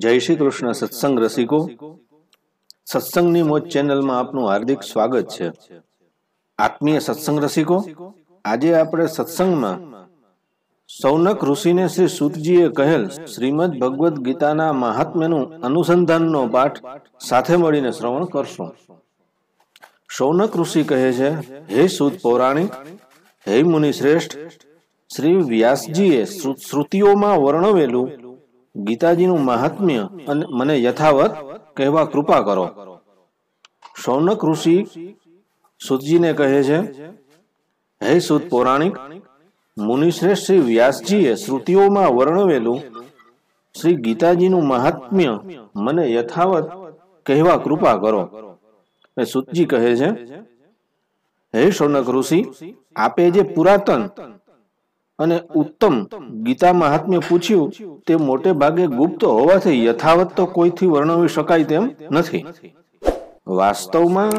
જય શ્રી કૃષ્ણ સત્સંગ રસિકો સત્સંગની મોજ ચેનલમાં આપનું હાર્દિક સ્વાગત છે આત્મીય સત્સંગ રસિકો આજે આપણે સત્સંગમાં સૌનક ઋષિને શ્રી સુતજીએ કહેલ શ્રીમદ ભગવદ્ ગીતાના મહાત્મ્યનું અનુસંધાનનો પાઠ સાથે મળીને શ્રવણ કરશું સૌનક ઋષિ કહે છે હે સુત પૌરાણિક હે મુનિ શ્રેષ્ઠ શ્રી વ્યાસજીએ શ્રુતિઓમાં વર્ણવેલું ગીતાજીનું મહાત્મ્ય અને મને યથાવત કહેવા કૃપા કરો સૌનક ઋષિ સુતજીને કહે છે હે સુત પૌરાણિક મુનિશ્રેષ્ઠ શ્રી વ્યાસજીએ શ્રુતિઓમાં વર્ણવેલું શ્રી ગીતાજીનું મહાત્મ્ય મને યથાવત કહેવા કૃપા કરો એ સુતજી કહે છે હે સૌનક ઋષિ આપે જે પુરાતન અને ઉત્તમ ગીતા મહાત્મ્ય પૂછ્યું તે મોટે ભાગે ગુપ્ત હોવાથી યથાવત તો કોઈથી વર્ણવી શકાય તેમ નથી વાસ્તવમાં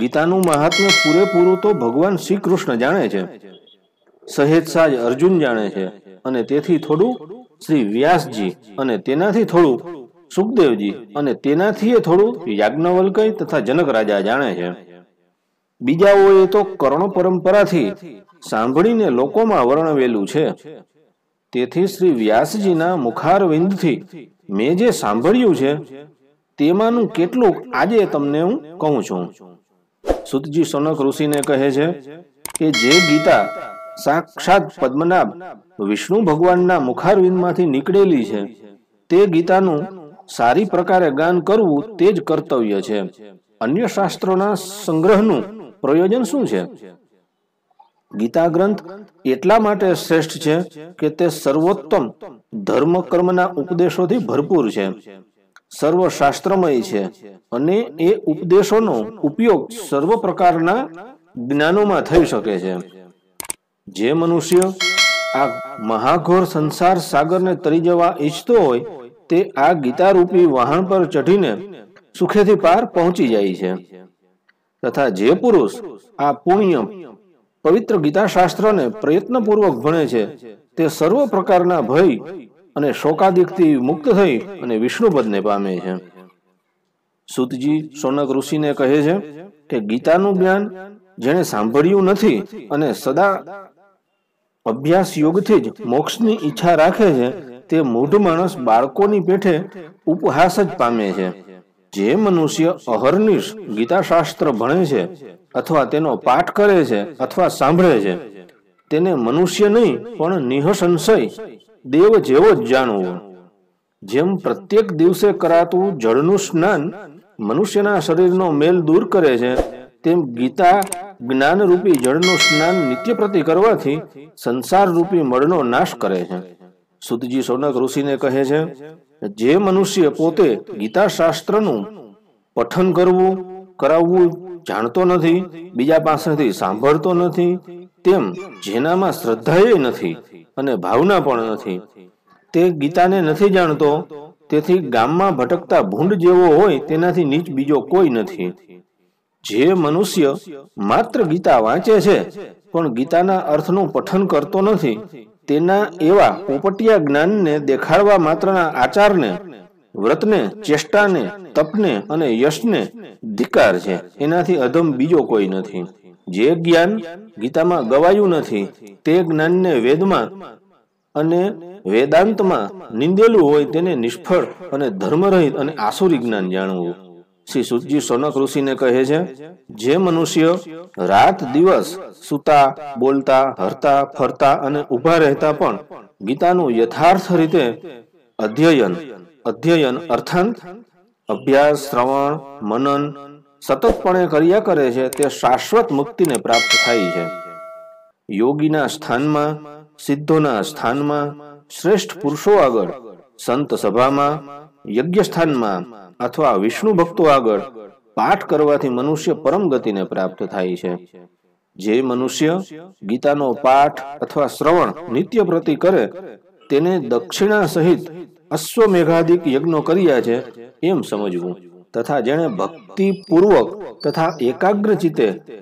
ગીતાનું મહાત્મ્ય પૂરેપૂરું તો ભગવાન શ્રી કૃષ્ણ જાણે છે સહેજ સાજ અર્જુન જાણે છે અને તેથી થોડું શ્રી વ્યાસજી અને તેનાથી થોડું સુખદેવજી અને તેનાથી એ થોડું યાજ્ઞવલ્કય તથા જનક રાજા જાણે છે બીજાઓએ તો કર્ણ પરંપરાથી સાંભળીને લોકોમાં વર્ણવેલું છે તેથી શ્રી વ્યાસજીના મુખારવિંદથી મેં જે સાંભળ્યું છે તેમાંનું કેટલુંક આજે તમને હું કહું છું સુતજી સોનક ઋષિને કહે છે કે જે ગીતા સાક્ષાત પદ્મનાભ વિષ્ણુ ભગવાનના મુખારવિંદમાંથી નીકળેલી છે તે ગીતાનું સારી પ્રકારે ગાન કરવું તે જ કર્તવ્ય છે અન્ય શાસ્ત્રોના સંગ્રહનું પ્રયોજન શું છે ગીતા ગ્રંથ એટલા માટે શ્રેષ્ઠ છે કે તે સર્વોત્તમ ધર્મ કર્મના ઉપદેશોથી ભરપૂર છે સર્વ શાસ્ત્રમય છે અને એ ઉપદેશોનો ઉપયોગ સર્વ પ્રકારના જ્ઞાનોમાં થઈ શકે છે જે મનુષ્ય આ મહાઘોર સંસાર સાગરને તરી જવા ઈચ્છતો હોય તે આ ગીતારૂપી વાહન પર ચઢીને સુખેથી પાર પહોંચી જાય છે તથા જે પુરુષ આ પુણ્ય પવિત્ર ગીતાશાસ્ત્રને પ્રયત્નપૂર્વક ભણે છે તે સર્વ પ્રકારના ભય અને શોકાદિકથી મુક્ત થઈ અને વિષ્ણુપદને પામે છે સુતજી સોનક ઋષિને કહે છે કે ગીતાનું જ્ઞાન જેણે સાંભળ્યું નથી અને સદા અભ્યાસ યોગથી જ મોક્ષની ઈચ્છા રાખે છે તે મૂઢ માણસ બાળકોની પેઠે ઉપહાસ જ પામે છે જે મનુષ્ય અહર્નિશ ગીતાશાસ્ત્ર ભણે છે અથવા તેનો પાઠ કરે છે અથવા સાંભળે છે તેને મનુષ્ય નહીં પણ નિઃસંશય દેવ જેવો જ જાણવો જેમ પ્રત્યેક દિવસે કરાતું જળનું સ્નાન મનુષ્યના શરીરનો મેલ દૂર કરે છે તેમ ગીતા જ્ઞાનરૂપી જળનું સ્નાન નિત્ય પ્રતિ કરવાથી સંસારરૂપી મળનો નાશ કરે છે સુતજી સોનક ઋષિને કહે છે જે મનુષ્ય પોતે ગીતા શાસ્ત્રનું પઠન કરવું કરાવવું જાણતો નથી બીજા પાસેથી સાંભળતો નથી તેમ જેનામાં શ્રદ્ધાએ નથી અને ભાવના પણ નથી તે ગીતાને નથી જાણતો તેથી ગામમાં ભટકતા ભૂંડ જેવો હોય તેનાથી નીચ બીજો કોઈ નથી જે મનુષ્ય માત્ર ગીતા વાંચે છે પણ ગીતાના અર્થનું પઠન કરતો નથી તેના એવા પોપટિયા જ્ઞાનને દેખાડવા માત્રના આચારને વ્રતને ચેષ્ટાને તપને અને યશને ધિકાર છે એનાથી અધમ બીજો કોઈ નથી જે જ્ઞાન ગીતામાં ગવાયું નથી તે જ્ઞાનને વેદમાં અને વેદાંતમાં નિંદેલું હોય તેને નિષ્ફળ અને ધર્મરહિત અને આસુરી જ્ઞાન જાણવું શ્રી સુતજી સોનક ઋષિને કહે છે જે મનુષ્ય રાત દિવસ સુતા બોલતા હરતા ફરતા અને ઉભા રહેતા પણ ગીતાનું યથાર્થ રીતે અધ્યયન અધ્યયન અર્થાંત અભ્યાસ શ્રવણ મનન સતતપણે કર્યા કરે છે તે શાશ્વત મુક્તિને પ્રાપ્ત થાય છે યોગીના સ્થાનમાં સિદ્ધોના સ્થાનમાં શ્રેષ્ઠ પુરુષો આગળ સંત સભામાં યજ્ઞ સ્થાનમાં અથવા વિષ્ણુ ભક્તો આગળ પાઠ કરવાથી મનુષ્ય પરમ ગતિને પ્રાપ્ત થાય છે જે મનુષ્ય ગીતાનો પાઠ અથવા શ્રવણ નિત્ય પ્રતિ કરે તેને દક્ષિણા સહિત અશ્વમેઘાદિક યજ્ઞો કર્યા છે એમ સમજવું તથા જેણે ભક્તિપૂર્વક તથા એકાગ્ર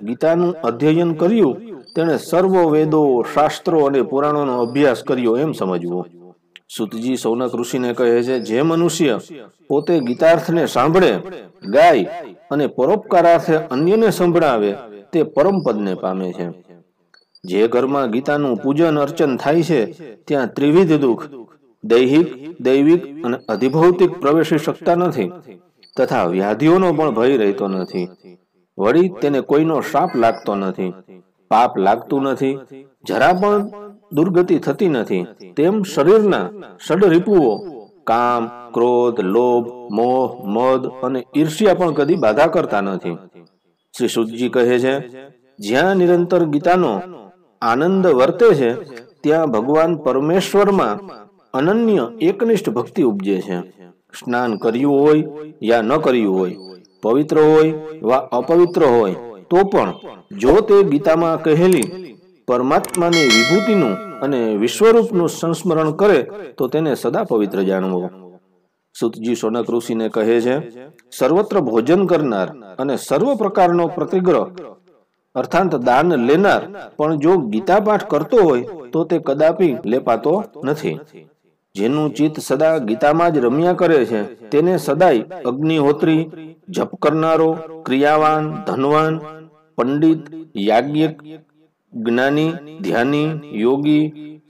ગીતાનું અધ્યયન કર્યું તેણે સર્વ વેદો શાસ્ત્રો અને પુરાણોનો અભ્યાસ કર્યો એમ સમજવું સુતજી સૌનક ઋષિને કહે છે જે મનુષ્ય પોતે ગીતાર્થને સાંભળે ગાય અને પરોપકારાર્થે અન્યને સંભળાવે તે પરમપદને પામે છે જે ઘરમાં ગીતાનું પૂજન અર્ચન થાય છે ત્યાં ત્રિવિધ દુઃખ દૈહિક દૈવિક અને અધિભૌતિક પ્રવેશી શકતા નથી તથા વ્યાધિઓનો પણ ભય રહેતો નથી વળી તેને કોઈનો શાપ લાગતો નથી પાપ લાગતું નથી જરા પણ દુર્ગતિ થતી નથી તેમ શરીરના ષડરીપુઓ કામ ક્રોધ લોભ મોહ મદ અને ઈર્ષ્યા પણ કદી બાધા કરતા નથી શ્રી સુદજી કહે છે જ્યાં નિરંતર ગીતાનો આનંદ વર્તે છે ત્યાં ભગવાન પરમેશ્વરમાં અનન્ય એકનિષ્ઠ ભક્તિ ઉપજે છે સ્નાન કર્યું હોય યા ન કર્યું હોય પવિત્ર હોય વા અપવિત્ર હોય તો પણ જો તે ગીતામાં કહેલી પરમાત્માની વિભૂતિનું અને વિશ્વરૂપનું સંસ્મરણ કરે તો તેને સદા પવિત્ર જાણવો સુતજી સોનક ઋષિને કહે છે સર્વત્ર ભોજન કરનાર અને સર્વ પ્રકારનો પ્રતિગ્રહ અર્થાંત દાન લેનાર પણ જો ગીતા પાઠ કરતો હોય તો તે કદાપી લેપાતો નથી જેનું ચિત્ત સદા ગીતામાં જ રમ્યા કરે છે તેને સદાય અગ્નિહોત્રી જપ કરનારો ક્રિયાવાન ધનવાન પંડિત યાજ્ઞિક જ્ઞાની ધ્યાની યોગી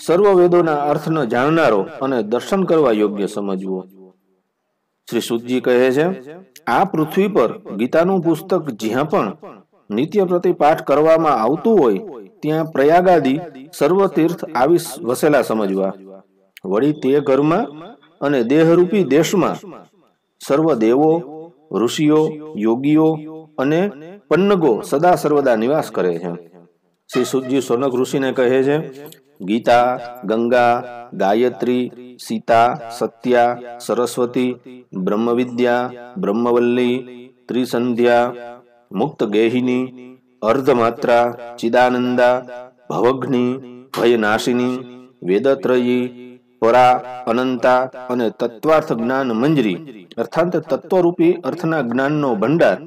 સર્વ વેદોના અર્થને જાણનારો અને દર્શન કરવા યોગ્ય સમજવો શ્રી સુદજી કહે છે આ પૃથ્વી પર ગીતાનું પુસ્તક જ્યાં પણ નિત્ય પ્રતિ પાઠ કરવામાં આવતું હોય ત્યાં પ્રયાગાદી સર્વ તીર્થ આવી વસેલા સમજવા વળી તે ઘરમાં અને દેહરૂપી દેશમાં સર્વ દેવો ઋષિઓ યોગીઓ અને પન્નગો સદા સર્વદા નિવાસ કરે છે શ્રી સુજી સોનક ઋષિને કહે છે ગીતા ગંગા ગાયત્રી સીતા સત્યા સરસ્વતી બ્રહ્મવિદ્યા બ્રહ્મવલ્લી ત્રિસંધ્યા મુક્ત ગેહિની અર્ધમાત્રા ચિદાનંદા ભવગ્નિ ભયનાશિની વેદત્રયી પરા અનંતા અને તત્વાર્થ જ્ઞાન મંજરી અર્થાંત તત્વરૂપી અર્થના જ્ઞાનનો ભંડાર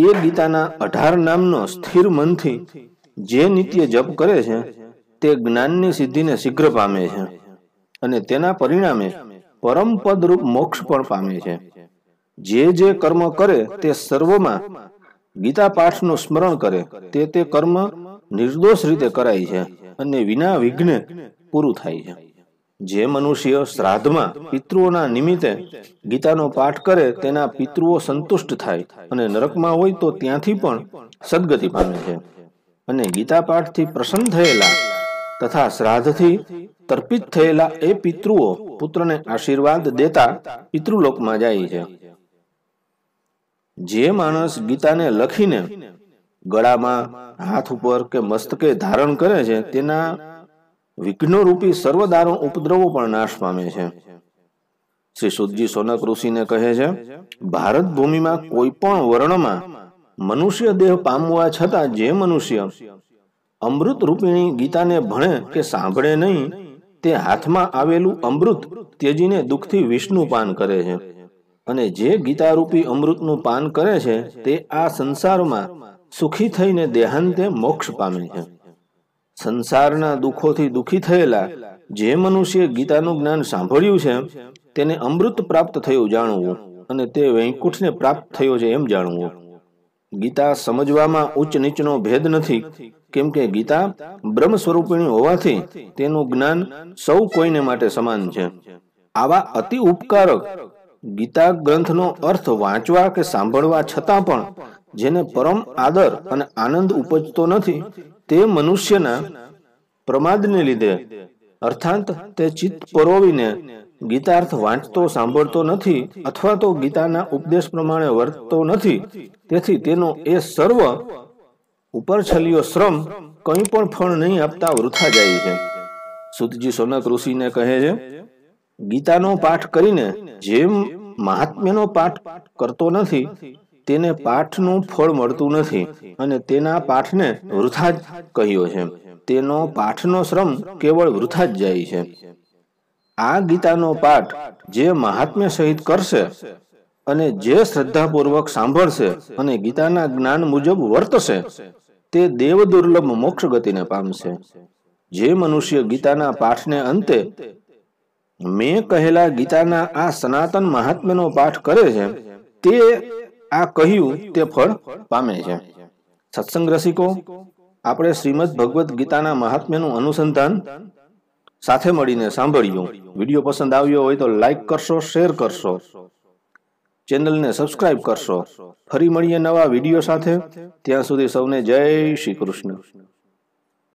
એ ગીતાના અઢાર નામનો સ્થિર મનથી જે નિત્ય જપ કરે છે તે જ્ઞાનની સિદ્ધિને શીઘ્ર પામે છે અને તેના પરિણામે પરમ પદરૂપ મોક્ષ પણ પામે છે જે જે કર્મ કરે તે સર્વમાં ગીતા પાઠનું સ્મરણ કરે તે તે કર્મ નિર્દોષ રીતે કરાય છે અને વિના વિઘ્ને પૂરું થાય છે જે મનુષ્ય શ્રાદ્ધમાં પિતૃઓના નિમિત્તે ગીતાનો પાઠ કરે તેના પિતૃઓ સંતુષ્ટ થાય અને નરકમાં હોય તો ત્યાંથી પણ સદગતિ પામે છે અને ગીતા પાઠથી પ્રસન્ન થયેલા તથા શ્રાદ્ધથી તર્પિત થયેલા એ પિતૃઓ પુત્રને આશીર્વાદ દેતા પિતૃલોકમાં જાય છે જે માણસ ગીતાને લખીને ગળામાં હાથ ઉપર કે મસ્તકે ધારણ કરે છે તેના વિઘ્નો રૂપી સર્વદારૂણ ઉપદ્રવો પણ નાશ પામે છે શ્રી સુદજી સોનક ઋષિને કહે છે ભારત ભૂમિમાં કોઈ પણ વર્ણમાં મનુષ્ય દેહ પામવા છતાં જે મનુષ્ય અમૃત રૂપિણી ગીતાને ભણે કે સાંભળે નહીં તે હાથમાં આવેલું અમૃત તેજીને દુઃખથી વિષ્ણુ પાન કરે છે અને જે ગીતારૂપી અમૃતનું પાન કરે છે તે આ સંસારમાં સુખી થઈને દેહાંતે મોક્ષ પામે છે સંસારના દુઃખોથી દુઃખી થયેલા જે મનુષ્ય ગીતાનું જ્ઞાન સાંભળ્યું છે તેને અમૃત પ્રાપ્ત થયું જાણવું અને તે વૈકુંઠને પ્રાપ્ત થયો છે એમ જાણવું ગીતા સમજવામાં ઉચ્ચ નીચનો ભેદ નથી કેમ કે ગીતા બ્રહ્મ સ્વરૂપિણી હોવાથી તેનું જ્ઞાન સૌ કોઈને માટે સમાન છે આવા અતિ ઉપકારક ગીતા ગ્રંથનો અર્થ વાંચવા કે સાંભળવા છતાં પણ જેને પરમ આદર અને આનંદ ઉપજતો નથી તે મનુષ્યના પ્રમાદને લીધે અર્થાંત તે ચિત્ત પરોવીને ગીતાર્થ વાંચતો સાંભળતો નથી અથવા તો ગીતાના ઉપદેશ પ્રમાણે વર્તતો નથી તેથી તેનો એ સર્વ ઉપર છલિયો શ્રમ કંઈ પણ ફળ નહીં આપતા વૃથા જાય છે સુતજી સોનક ઋષિને કહે છે ગીતાનો પાઠ કરીને જેમ મહાત્મ્યનો પાઠ કરતો નથી તેને પાઠનું ફળ મળતું નથી અને તેના પાઠને વૃથા જ કહ્યો છે તેનો પાઠનો શ્રમ કેવળ વૃથા જ જાય છે આ ગીતાનો પાઠ જે મહાત્મ્ય સહિત કરશે અને જે શ્રદ્ધાપૂર્વક સાંભળશે અને ગીતાના જ્ઞાન મુજબ વર્તશે તે દેવ દુર્લભ મોક્ષ ગતિને પામશે જે મનુષ્ય ગીતાના પાઠને અંતે મેં કહેલા ગીતાના આ સનાતન મહાત્મ્યનો પાઠ કરે છે તે આ કહ્યું તે ફળ પામે છે સત્સંગ રસિકો આપણે શ્રીમદ ભગવદ્ ગીતાના મહાત્મ્યનું અનુસંધાન સાથે મળીને સાંભળ્યું વિડીયો પસંદ આવ્યો હોય તો લાઈક કરશો શેર કરશો ચેનલને સબસ્ક્રાઇબ કરશો ફરી મળીએ નવા વિડીયો સાથે ત્યાં સુધી સૌને જય શ્રી કૃષ્ણ